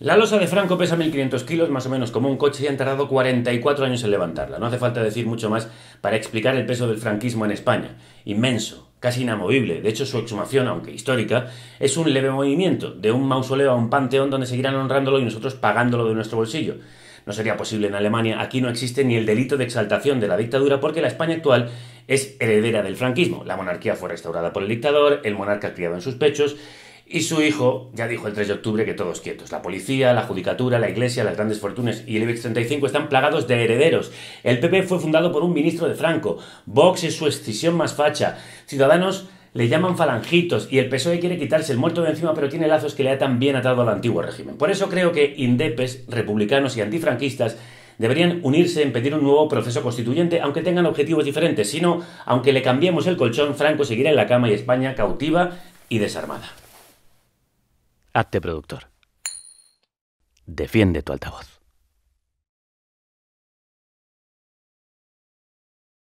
La losa de Franco pesa 1500 kilos, más o menos como un coche, y han tardado 44 años en levantarla. No hace falta decir mucho más para explicar el peso del franquismo en España. Inmenso, casi inamovible. De hecho, su exhumación, aunque histórica, es un leve movimiento, de un mausoleo a un panteón donde seguirán honrándolo y nosotros pagándolo de nuestro bolsillo. No sería posible en Alemania. Aquí no existe ni el delito de exaltación de la dictadura porque la España actual es heredera del franquismo. La monarquía fue restaurada por el dictador, el monarca criado en sus pechos, y su hijo ya dijo el 3 de octubre que todos quietos. La policía, la judicatura, la iglesia, las grandes fortunas y el IBEX 35 están plagados de herederos. El PP fue fundado por un ministro de Franco. Vox es su excisión más facha. Ciudadanos le llaman falangitos y el PSOE quiere quitarse el muerto de encima, pero tiene lazos que le tan bien atado al antiguo régimen. Por eso creo que indepes, republicanos y antifranquistas deberían unirse en pedir un nuevo proceso constituyente, aunque tengan objetivos diferentes. Si no, aunque le cambiemos el colchón, Franco seguirá en la cama y España cautiva y desarmada. Hazte productor. Defiende tu altavoz.